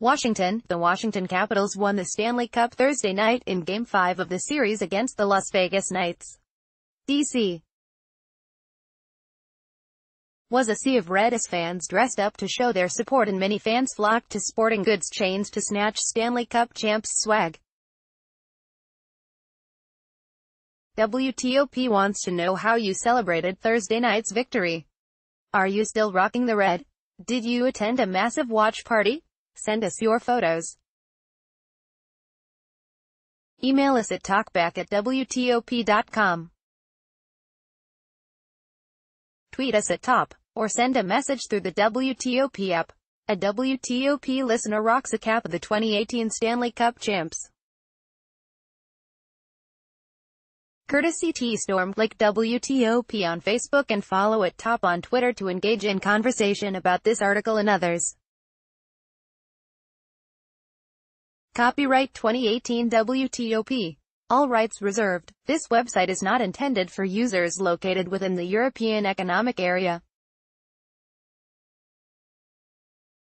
Washington, the Washington Capitals won the Stanley Cup Thursday night in Game 5 of the series against the Las Vegas Knights. D.C. was a sea of red as fans dressed up to show their support and many fans flocked to sporting goods chains to snatch Stanley Cup champs swag. WTOP wants to know how you celebrated Thursday night's victory. Are you still rocking the red? Did you attend a massive watch party? Send us your photos. Email us at talkback at WTOP.com. Tweet us at top, or send a message through the WTOP app. A WTOP listener rocks a cap of the 2018 Stanley Cup champs. Courtesy T-Storm, like WTOP on Facebook and follow at top on Twitter to engage in conversation about this article and others. Copyright 2018 WTOP. All rights reserved. This website is not intended for users located within the European Economic Area.